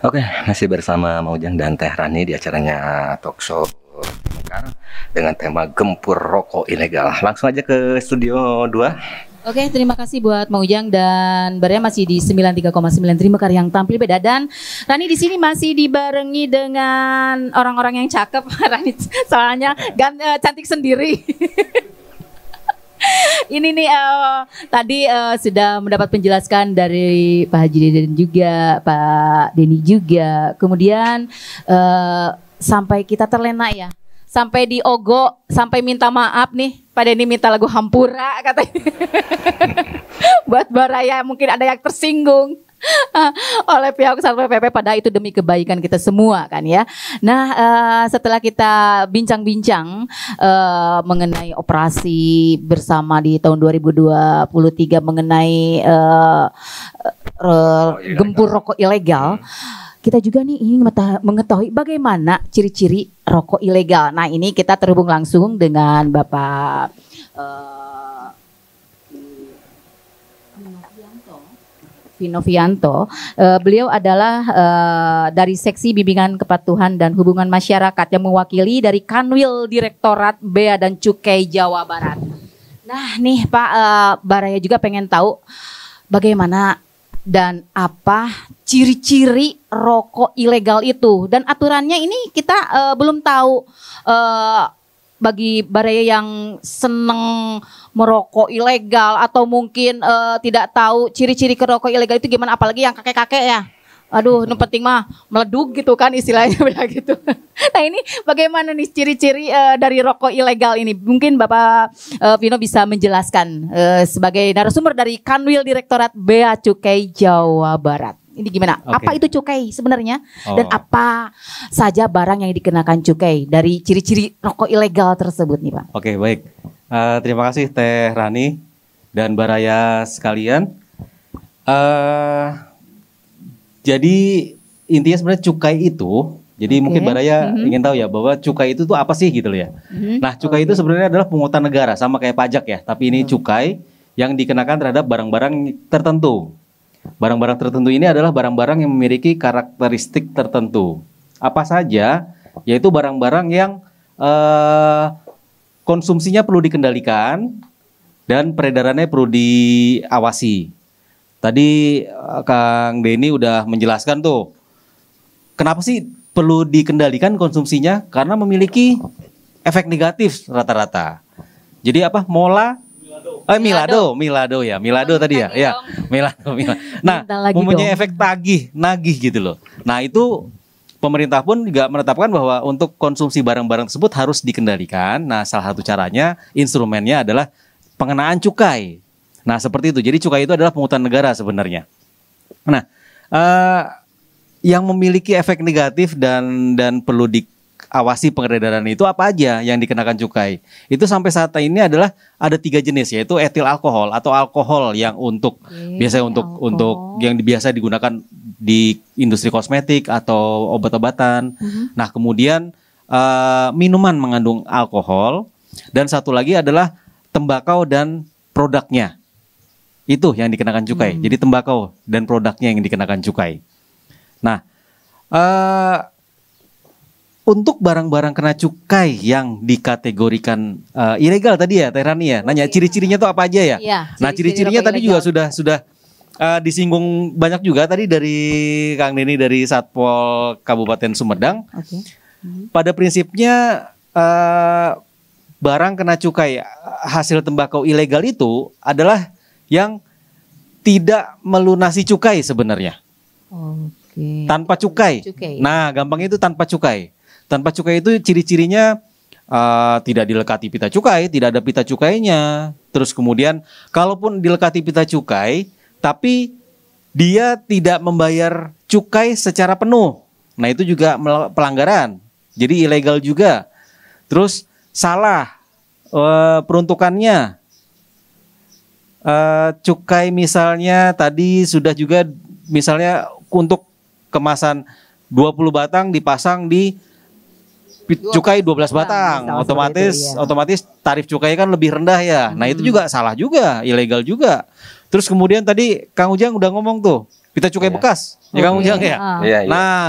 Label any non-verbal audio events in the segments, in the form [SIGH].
Oke, masih bersama Maujang dan Teh Rani di acaranya Talkshow Mekar dengan tema Gempur Rokok Ilegal. Langsung aja ke Studio 2. Oke, terima kasih buat Maujang dan Barya masih di 93,9 Terima kasih yang tampil beda dan Rani di sini masih dibarengi dengan orang-orang yang cakep. [LAUGHS] Rani soalnya eh, cantik sendiri. [LAUGHS] [LAUGHS] ini nih uh, tadi uh, sudah mendapat penjelasan dari Pak Haji Deden juga, Pak Deni juga. Kemudian uh, sampai kita terlena ya, sampai diogo, sampai minta maaf nih. Pak Deni minta lagu Hampura katanya. [LAUGHS] Buat Baraya mungkin ada yang tersinggung. [LAUGHS] oleh pihak Satpol PP pada itu demi kebaikan kita semua kan ya. Nah, uh, setelah kita bincang-bincang uh, mengenai operasi bersama di tahun 2023 mengenai uh, uh, gempur rokok ilegal. Hmm. kita juga nih ingin mengetahui bagaimana ciri-ciri rokok ilegal. Nah ini kita terhubung langsung dengan Bapak uh, Novianto. Uh, beliau adalah uh, dari seksi bimbingan kepatuhan dan hubungan masyarakat yang mewakili dari Kanwil Direktorat Bea dan Cukai Jawa Barat. Nah, nih Pak uh, Baraya juga pengen tahu bagaimana dan apa ciri-ciri rokok ilegal itu dan aturannya ini kita uh, belum tahu uh, bagi baraya yang seneng merokok ilegal atau mungkin uh, tidak tahu ciri-ciri kerokok ilegal itu gimana apalagi yang kakek-kakek ya aduh yang penting mah meleduk gitu kan istilahnya [LAUGHS] gitu. Nah ini bagaimana nih ciri-ciri uh, dari rokok ilegal ini? Mungkin Bapak uh, Vino bisa menjelaskan uh, sebagai narasumber dari Kanwil Direktorat Bea Cukai Jawa Barat ini gimana? Okay. Apa itu cukai sebenarnya? Oh. Dan apa saja barang yang dikenakan cukai dari ciri-ciri rokok ilegal tersebut nih, Pak? Oke, okay, baik. Uh, terima kasih Teh Rani dan Baraya sekalian. Uh, jadi intinya sebenarnya cukai itu, jadi okay. mungkin Baraya mm-hmm. ingin tahu ya bahwa cukai itu tuh apa sih gitu loh ya. Mm-hmm. Nah, cukai okay. itu sebenarnya adalah pungutan negara sama kayak pajak ya, tapi ini mm-hmm. cukai yang dikenakan terhadap barang-barang tertentu. Barang-barang tertentu ini adalah barang-barang yang memiliki karakteristik tertentu. Apa saja? Yaitu barang-barang yang uh, konsumsinya perlu dikendalikan dan peredarannya perlu diawasi. Tadi eh, Kang Denny udah menjelaskan tuh. Kenapa sih perlu dikendalikan konsumsinya? Karena memiliki efek negatif rata-rata. Jadi apa? Mola Eh, Milado, Milado ya, Milado oh, tadi ya. Ya, Milado, Milado. Nah, mempunyai dong. efek tagih, nagih gitu loh. Nah, itu pemerintah pun juga menetapkan bahwa untuk konsumsi barang-barang tersebut harus dikendalikan. Nah, salah satu caranya instrumennya adalah pengenaan cukai. Nah, seperti itu. Jadi cukai itu adalah pungutan negara sebenarnya. Nah, uh, yang memiliki efek negatif dan dan perlu di, awasi pengedaran itu apa aja yang dikenakan cukai. Itu sampai saat ini adalah ada tiga jenis yaitu etil alkohol atau alkohol yang untuk biasanya untuk alkohol. untuk yang biasa digunakan di industri kosmetik atau obat-obatan. Uh mm-hmm. -huh. Nah, kemudian uh, minuman mengandung alkohol dan satu lagi adalah tembakau dan produknya. Itu yang dikenakan cukai. Hmm. Jadi tembakau dan produknya yang dikenakan cukai. Nah, uh, untuk barang-barang kena cukai yang dikategorikan uh, ilegal tadi ya Terani ya iya. nanya ciri-cirinya tuh apa aja ya, ya nah ciri-cirinya tadi juga sudah sudah uh, disinggung banyak juga tadi dari Kang Deni dari Satpol Kabupaten Sumedang okay. Mhm. pada prinsipnya uh, barang kena cukai hasil tembakau ilegal itu adalah yang tidak melunasi cukai sebenarnya oh. Tanpa cukai. cukai. Nah, gampang itu tanpa cukai. Tanpa cukai itu ciri-cirinya uh, tidak dilekati pita cukai, tidak ada pita cukainya. Terus kemudian kalaupun dilekati pita cukai, tapi dia tidak membayar cukai secara penuh. Nah, itu juga pelanggaran. Jadi ilegal juga. Terus salah uh, peruntukannya. Uh, cukai misalnya tadi sudah juga misalnya untuk kemasan 20 batang dipasang di cukai 12 batang, nah, otomatis itu, iya. otomatis tarif cukai kan lebih rendah ya. Nah, hmm. Nah, itu juga salah juga, ilegal juga. Terus kemudian tadi Kang Ujang udah ngomong tuh, kita cukai yeah. bekas. Ya Kang Ujang ya. Ah. Iya, iya. Nah,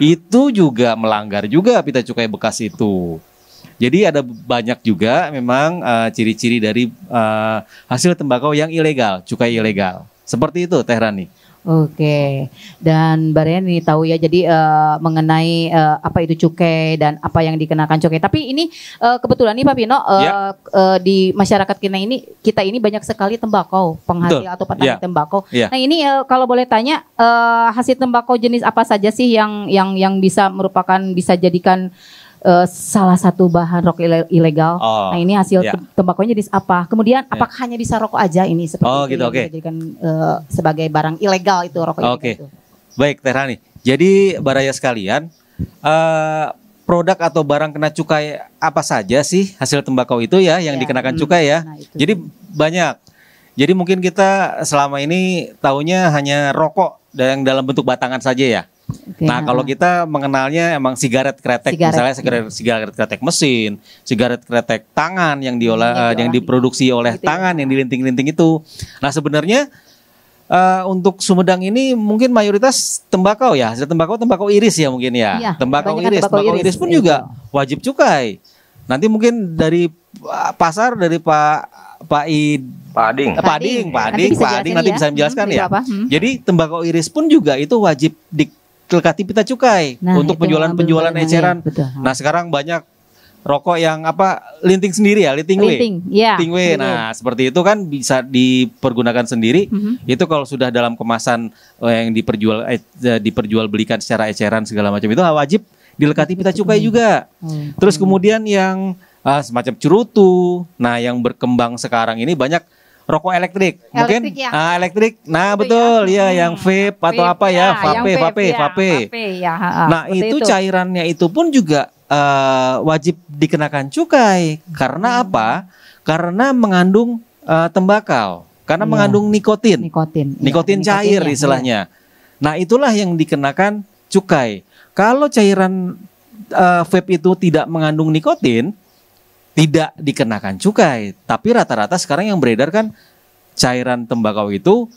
iya. itu juga melanggar juga pita cukai bekas itu. Jadi ada banyak juga memang eh, ciri-ciri uh, dari uh, hasil tembakau yang ilegal, cukai ilegal. Seperti itu Teh Rani. Oke, dan Mbak Reni tahu ya, jadi uh, mengenai uh, apa itu cukai dan apa yang dikenakan cukai. Tapi ini uh, kebetulan nih Pak Pino uh, yeah. Ya. uh, di masyarakat kita ini kita ini banyak sekali tembakau penghasil Betul. atau petani yeah. tembakau. Yeah. Nah ini uh, kalau boleh tanya uh, hasil tembakau jenis apa saja sih yang yang yang bisa merupakan bisa jadikan uh, salah satu bahan rokok ilegal. Oh, nah ini hasil yeah. nya jenis apa? Kemudian yeah. apakah hanya di rokok aja ini seperti oh, gitu, Okay. dijadikan uh, sebagai barang ilegal itu rokok ilegal okay. itu. Baik Terani. Jadi baraya sekalian uh, produk atau barang kena cukai apa saja sih hasil tembakau itu ya yang yeah. dikenakan hmm, cukai ya. Nah, Jadi banyak. Jadi mungkin kita selama ini tahunya hanya rokok yang dalam bentuk batangan saja ya. Okay, nah, kalau kita mengenalnya emang sigaret kretek, sigaret, misalnya sigaret, iya. sigaret kretek mesin, sigaret kretek tangan yang diolah, yang, yang diproduksi oleh gitu ya. tangan yang dilinting-linting itu. Nah, sebenarnya uh, untuk Sumedang ini mungkin mayoritas tembakau ya, hasil tembakau tembakau iris ya mungkin ya, iya, tembakau iris, tembakau, tembakau iris, pun iya. juga wajib cukai. Nanti mungkin dari eh, pasar dari Pak Pak id Pak Ading. Pak Ading, Pak Ading, nanti bisa ya. menjelaskan hmm, ya. Hmm. Jadi tembakau iris pun juga itu wajib di, Tilkati Pita Cukai nah, untuk penjualan-penjualan eceran. Betul. Nah, sekarang banyak rokok yang apa linting sendiri ya linting, linting ya. linting we nah seperti itu kan bisa dipergunakan sendiri mm-hmm. itu kalau sudah dalam kemasan eh, yang diperjual eh, diperjualbelikan secara eceran segala macam itu wajib dilekati pita cukai mm-hmm. juga hmm terus kemudian yang uh, semacam cerutu nah yang berkembang sekarang ini banyak rokok elektrik, elektrik mungkin ya. ah elektrik nah itu ya. betul ya, ya yang vape atau apa ya, ya vape vape ya, vape, vape ya, nah itu, itu cairannya itu pun juga uh, wajib dikenakan cukai karena hmm. apa karena mengandung uh, tembakau karena ya. mengandung nikotin nikotin iya, nikotin cair nikotin, ya. istilahnya ya. nah itulah yang dikenakan cukai kalau cairan uh, vape itu tidak mengandung nikotin tidak dikenakan cukai. Tapi rata-rata sekarang yang beredar kan cairan tembakau itu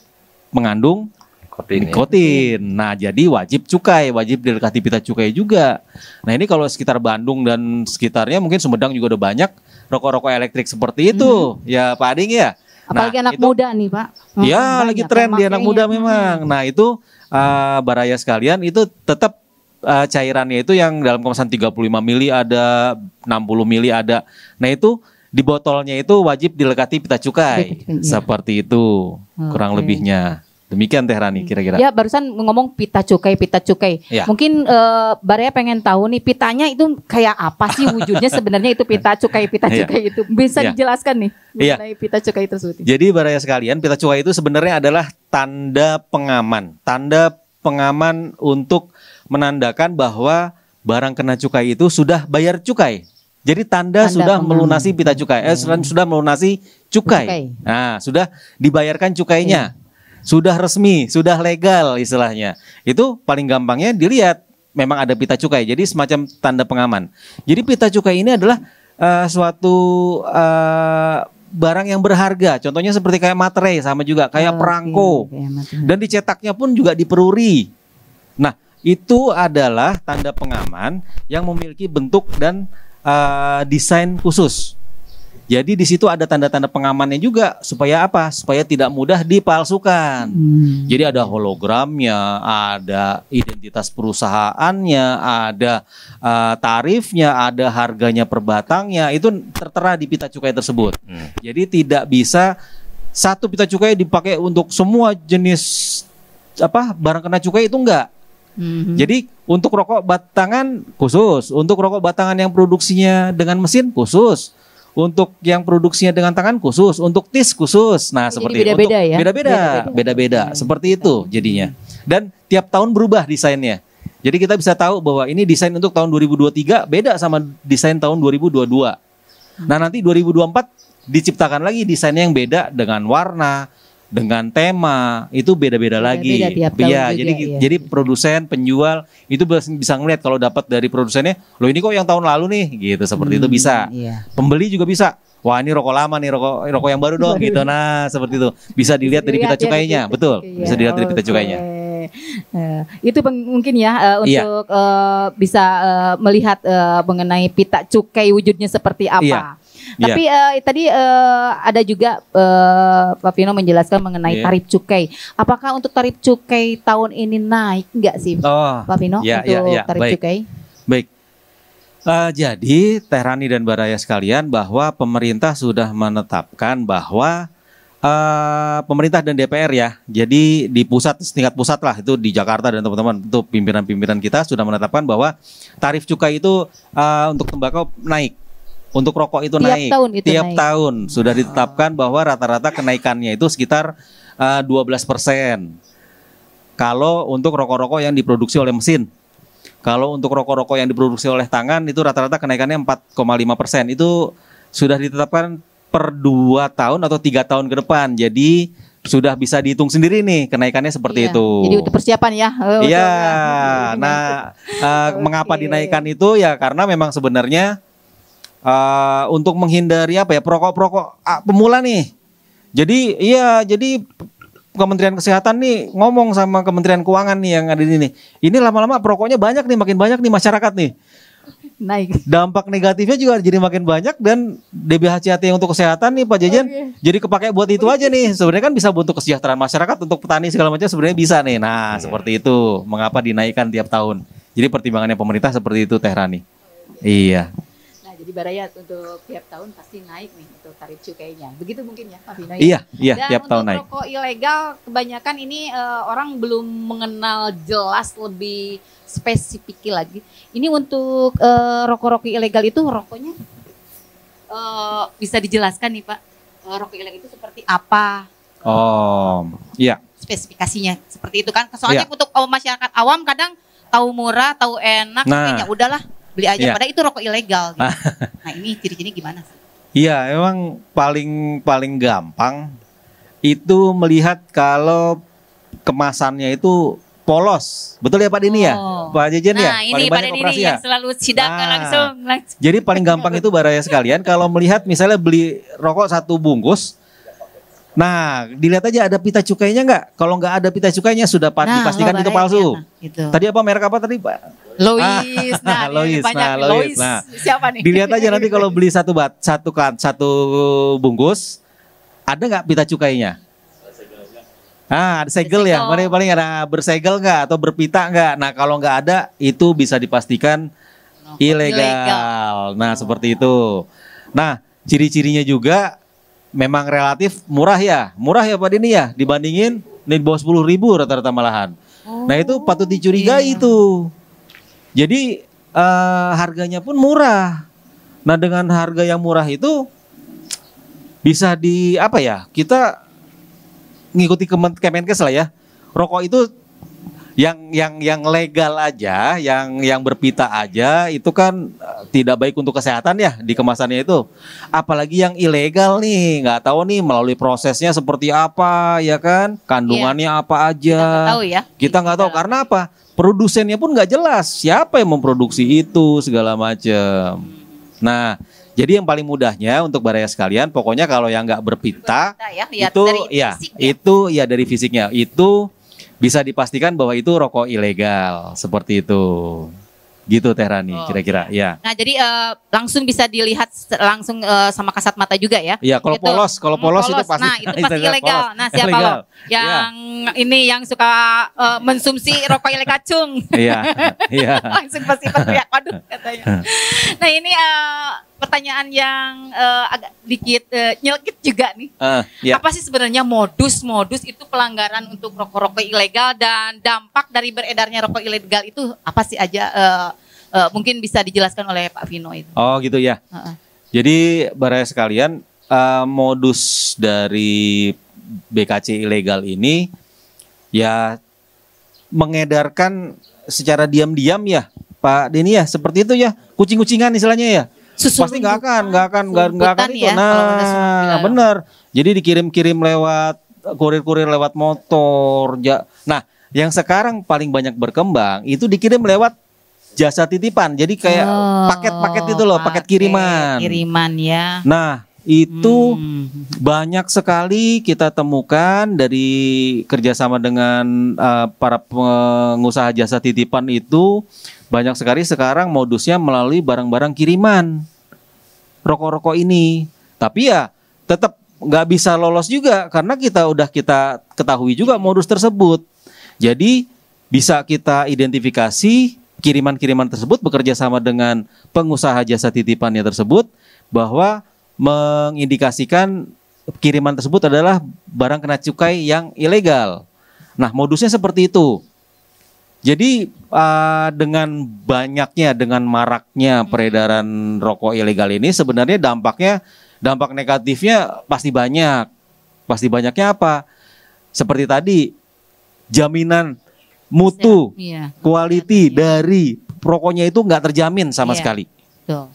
mengandung nikotin. Ya. nikotin. Ya. Nah, jadi wajib cukai, wajib dilekati pita cukai juga. Nah, ini kalau sekitar Bandung dan sekitarnya mungkin Sumedang juga udah banyak rokok-rokok elektrik seperti itu. Hmm. Ya, Pak Ading ya. Nah, Apalagi anak itu, muda nih, Pak. Iya, ya, lagi tren di anak ya. muda memang. Mm-hmm. Nah, itu uh, baraya sekalian itu tetap uh, cairannya itu yang dalam kemasan 35 mili ada, 60 mili ada. Nah itu di botolnya itu wajib dilekati pita cukai. Iya. Seperti itu okay. kurang lebihnya. Demikian Teh Rani hmm. kira-kira. Ya barusan ngomong pita cukai pita cukai. Ya. Mungkin uh, eh, Baraya pengen tahu nih pitanya itu kayak apa sih wujudnya [LAUGHS] sebenarnya itu pita cukai pita ya. cukai ya. itu bisa ya. dijelaskan nih ya. mengenai ya. pita cukai tersebut. Jadi Baraya sekalian pita cukai itu sebenarnya adalah tanda pengaman, tanda pengaman untuk menandakan bahwa barang kena cukai itu sudah bayar cukai. Jadi tanda, tanda sudah pengen. melunasi pita cukai, eh hmm. sudah melunasi cukai. cukai. Nah, sudah dibayarkan cukainya. Hmm. Sudah resmi, sudah legal istilahnya. Itu paling gampangnya dilihat memang ada pita cukai. Jadi semacam tanda pengaman. Jadi pita cukai ini adalah uh, suatu uh, barang yang berharga. Contohnya seperti kayak materai sama juga kayak oh, perangko. Okay. Dan dicetaknya pun juga diperuri. Nah, itu adalah tanda pengaman yang memiliki bentuk dan uh, desain khusus. Jadi di situ ada tanda-tanda pengamannya juga supaya apa? Supaya tidak mudah dipalsukan. Hmm. Jadi ada hologramnya, ada identitas perusahaannya, ada uh, tarifnya, ada harganya per batangnya. Itu tertera di pita cukai tersebut. Hmm. Jadi tidak bisa satu pita cukai dipakai untuk semua jenis apa barang kena cukai itu enggak hmm Jadi untuk rokok batangan khusus, untuk rokok batangan yang produksinya dengan mesin khusus, untuk yang produksinya dengan tangan khusus, untuk tis khusus. Nah, Jadi seperti beda-beda ya. Beda-beda, beda-beda, hmm. seperti itu jadinya. Dan tiap tahun berubah desainnya. Jadi kita bisa tahu bahwa ini desain untuk tahun 2023 beda sama desain tahun 2022. Hmm. Nah, nanti 2024 diciptakan lagi desainnya yang beda dengan warna, dengan tema itu beda-beda iya, lagi. Beda tiap iya, tahun ya, juga, jadi iya. jadi produsen, penjual itu bisa ngeliat kalau dapat dari produsennya, loh ini kok yang tahun lalu nih, gitu seperti hmm, itu bisa. Iya. Pembeli juga bisa. Wah ini rokok lama nih rokok rokok yang baru dong gitu nah seperti itu bisa dilihat dari pita cukainya betul bisa dilihat dari pita cukainya Uh, itu mungkin ya uh, untuk iya. uh, bisa uh, melihat uh, mengenai pita cukai wujudnya seperti apa. Iya. Iya. Tapi uh, tadi uh, ada juga uh, Pak Vino menjelaskan mengenai yeah. tarif cukai. Apakah untuk tarif cukai tahun ini naik enggak sih, oh, Pak Vino yeah, untuk yeah, yeah. tarif Baik. cukai? Baik. Uh, jadi Tehrani dan Baraya sekalian bahwa pemerintah sudah menetapkan bahwa Uh, pemerintah dan DPR ya. Jadi di pusat tingkat pusat lah itu di Jakarta dan teman-teman itu pimpinan-pimpinan kita sudah menetapkan bahwa tarif cukai itu uh, untuk tembakau naik untuk rokok itu tiap naik tahun itu tiap naik. tahun sudah ditetapkan bahwa rata-rata kenaikannya itu sekitar uh, eh, 12 persen. Kalau untuk rokok-rokok yang diproduksi oleh mesin, kalau untuk rokok-rokok yang diproduksi oleh tangan itu rata-rata kenaikannya 4,5 persen. Itu sudah ditetapkan per dua tahun atau tiga tahun ke depan. Jadi sudah bisa dihitung sendiri nih kenaikannya seperti iya. itu. Jadi untuk persiapan ya. Oh, iya. Nah, uh, eh, okay. mengapa dinaikkan itu ya karena memang sebenarnya uh, untuk menghindari apa ya perokok-perokok ah, pemula nih. Jadi iya jadi Kementerian Kesehatan nih ngomong sama Kementerian Keuangan nih yang ada di sini. Ini lama-lama perokoknya banyak nih, makin banyak nih masyarakat nih. Naik. Dampak negatifnya juga jadi makin banyak dan DBHCAT yang untuk kesehatan nih Pak Jajan okay. jadi kepakai buat itu aja nih. Sebenarnya kan bisa untuk kesejahteraan masyarakat, untuk petani segala macam sebenarnya bisa nih. Nah, yeah. seperti itu. Mengapa dinaikkan tiap tahun? Jadi pertimbangannya pemerintah seperti itu Teh Rani. Iya. Jadi Baraya untuk tiap tahun pasti naik nih untuk tarif cukainya. Begitu mungkin ya Pak Bina. ya? Iya, iya Dan tiap tahun naik. Dan untuk rokok ilegal kebanyakan ini uh, orang belum mengenal jelas lebih spesifik lagi. Ini untuk uh, rokok-rokok ilegal itu rokoknya uh, bisa dijelaskan nih Pak. Uh, rokok ilegal itu seperti apa? Oh, iya. Spesifikasinya seperti itu kan. Soalnya iya. untuk masyarakat awam kadang tahu murah, tahu enak, nah. ya udahlah beli aja yeah. padahal itu rokok ilegal gitu. Ah. nah ini ciri-cirinya gimana sih iya emang paling paling gampang itu melihat kalau kemasannya itu polos. Betul ya Pak Dini ya? oh. ya? Pak Jejen ya? nah, ya? ini Paling ini Pak ya? selalu sidang nah, langsung, langsung. Jadi paling gampang itu baraya sekalian kalau melihat misalnya beli rokok satu bungkus Nah, dilihat aja ada pita cukainya nggak? Kalau nggak ada pita cukainya sudah pasti nah, pastikan itu palsu. Nah, itu. Tadi apa merek apa tadi, Pak? Lois. Ah, nah, [LAUGHS] nah, Lois, nah, Lois. Nah, siapa nih? Dilihat aja nanti kalau beli satu bat, satu kan, satu bungkus, ada nggak pita cukainya? Ah, ada segel ya. Paling paling ada bersegel nggak atau berpita nggak? Nah, kalau nggak ada itu bisa dipastikan ilegal. Nah, seperti itu. Nah, ciri-cirinya juga memang relatif murah ya, murah ya Pak Dini ya, dibandingin di bawah sepuluh ribu rata-rata malahan. Oh, nah itu oh, patut dicurigai iya. itu. Jadi uh, harganya pun murah. Nah dengan harga yang murah itu bisa di apa ya kita ngikuti Kemenkes lah ya. Rokok itu yang yang yang legal aja, yang yang berpita aja itu kan eh, tidak baik untuk kesehatan ya di kemasannya itu. Apalagi yang ilegal nih, nggak tahu nih melalui prosesnya seperti apa ya kan, kandungannya yeah. apa aja. Kita nggak tahu ya. Kita nggak tahu iya. karena apa? Produsennya pun nggak jelas siapa yang memproduksi itu segala macam. Nah, jadi yang paling mudahnya untuk baraya sekalian, pokoknya kalau yang nggak berpita, berpita ya, ya itu, ya, ya, itu ya dari fisiknya itu bisa dipastikan bahwa itu rokok ilegal seperti itu. Gitu Teh Rani oh, kira-kira okay. ya. Iya. Nah, jadi uh, langsung bisa dilihat langsung uh, sama kasat mata juga ya. Iya, kalau gitu. polos, kalau polos, hmm, polos itu pasti Nah, itu [LAUGHS] pasti ilegal. Polos. Nah, siapa ilegal. lo iya. yang yeah. ini yang suka uh, mensumsi rokok ilegal cung. Iya. Iya. [LAUGHS] langsung pasti teriak waduh katanya. [LAUGHS] Nah, ini uh, pertanyaan yang uh, agak dikit uh, eh, nyelkit juga nih. Uh, yeah. Iya. Apa sih sebenarnya modus-modus itu pelanggaran untuk rokok-rokok ilegal dan dampak dari beredarnya rokok ilegal itu apa sih aja uh, uh, mungkin bisa dijelaskan oleh Pak Vino itu. Oh gitu ya. Uh -uh. Jadi baraya sekalian uh, modus dari BKC ilegal ini ya mengedarkan secara diam-diam ya Pak Deni ya seperti itu ya kucing-kucingan istilahnya ya pasti nggak akan nggak akan nggak akan itu ya, nah bener jadi dikirim-kirim lewat kurir-kurir lewat motor ya nah yang sekarang paling banyak berkembang itu dikirim lewat jasa titipan jadi kayak oh, paket-paket oh, itu loh paket kiriman kiriman ya nah itu hmm. banyak sekali kita temukan dari kerjasama dengan uh, para pengusaha jasa titipan itu banyak sekali sekarang modusnya melalui barang-barang kiriman. Rokok-rokok ini. Tapi ya tetap nggak bisa lolos juga karena kita udah kita ketahui juga modus tersebut. Jadi bisa kita identifikasi kiriman-kiriman tersebut bekerja sama dengan pengusaha jasa titipannya tersebut bahwa mengindikasikan kiriman tersebut adalah barang kena cukai yang ilegal. Nah, modusnya seperti itu. Jadi uh, dengan banyaknya, dengan maraknya hmm. peredaran rokok ilegal ini sebenarnya dampaknya, dampak negatifnya pasti banyak. Pasti banyaknya apa? Seperti tadi, jaminan mutu, ya, dari rokoknya itu nggak terjamin sama iya, sekali.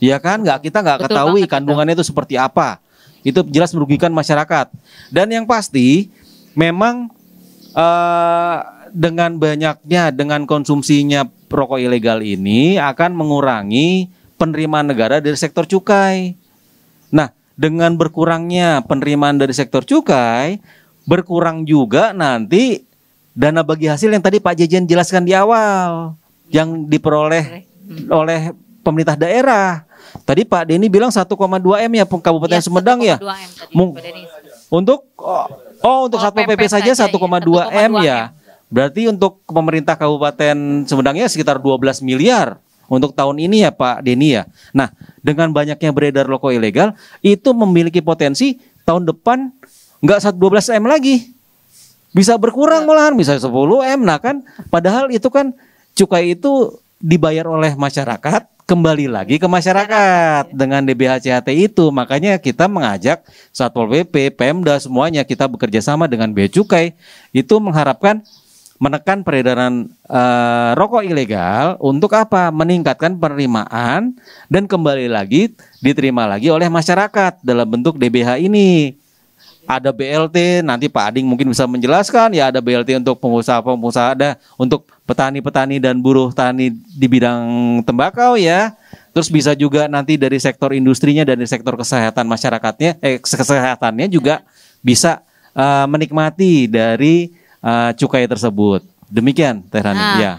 Ya kan, nggak kita nggak ketahui kandungannya itu seperti apa. Itu jelas merugikan masyarakat. Dan yang pasti, memang uh, dengan banyaknya dengan konsumsinya rokok ilegal ini akan mengurangi penerimaan negara dari sektor cukai. Nah, dengan berkurangnya penerimaan dari sektor cukai, berkurang juga nanti dana bagi hasil yang tadi Pak Jejen jelaskan di awal yang diperoleh iya. oleh pemerintah daerah. Tadi Pak Denny bilang 1,2 M ya Kabupaten ya, Sumedang ya. tadi, Untuk oh, Oh, untuk oh, satu PP, PP saja 1,2 ya, M ya. ya? Berarti untuk pemerintah Kabupaten Sumedangnya sekitar 12 miliar untuk tahun ini ya Pak Deni ya. Nah, dengan banyaknya beredar loko ilegal itu memiliki potensi tahun depan nggak 12 M lagi. Bisa berkurang ya. malahan bisa 10 M nah kan padahal itu kan cukai itu dibayar oleh masyarakat kembali lagi ke masyarakat ya. dengan DBHCHT itu. Makanya kita mengajak Satpol PP, Pemda semuanya kita bekerja sama dengan Bea Cukai itu mengharapkan menekan peredaran uh, rokok ilegal untuk apa? Meningkatkan penerimaan dan kembali lagi diterima lagi oleh masyarakat dalam bentuk DBH ini. Ada BLT, nanti Pak Ading mungkin bisa menjelaskan ya ada BLT untuk pengusaha-pengusaha ada untuk petani-petani dan buruh tani di bidang tembakau ya. Terus bisa juga nanti dari sektor industrinya dan dari sektor kesehatan masyarakatnya eh kesehatannya juga bisa uh, menikmati dari uh, cukai tersebut. Demikian Teh Rani. Nah, ya.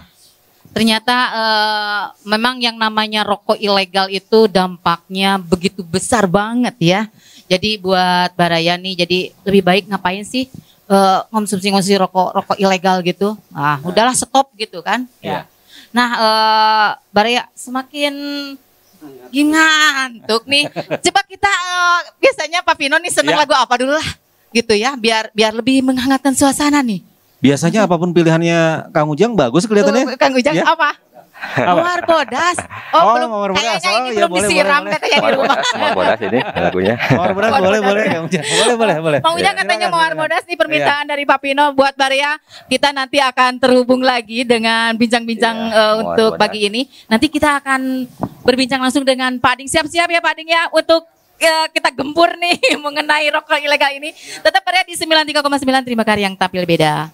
Ternyata uh, memang yang namanya rokok ilegal itu dampaknya begitu besar banget ya. Jadi buat Barayani jadi lebih baik ngapain sih uh, eh, konsumsi konsumsi rokok rokok ilegal gitu? Ah, udahlah stop gitu kan. Ya. Nah, uh, Baraya semakin ngantuk nih. Coba kita uh, biasanya Pak Pino nih seneng ya. lagu apa dulu lah gitu ya biar biar lebih menghangatkan suasana nih. Biasanya iya. apapun pilihannya Kang Ujang bagus kelihatannya. Oh, Kang Ujang ya? apa? Mawar Bodas. [LAUGHS] Oh, oh belum. Mawar Bodas. Kayaknya oh, ini oh, belum disiram boleh, katanya boleh. di rumah. Mawar Bodas ini lagunya. Mawar Bodas boleh boleh Kang Ujang. Boleh boleh boleh. Kang Ujang iya. katanya Mawar Bodas nih permintaan dari Papino buat Maria. Kita nanti akan terhubung lagi dengan bincang-bincang uh, untuk pagi ini. Nanti kita akan berbincang langsung dengan Pak Ding. Siap-siap ya Pak Ding ya untuk eh, kita gempur nih [LAUGHS] mengenai rokok ilegal ini. Tetap berada di 93,9 Terima Kasih yang tampil beda.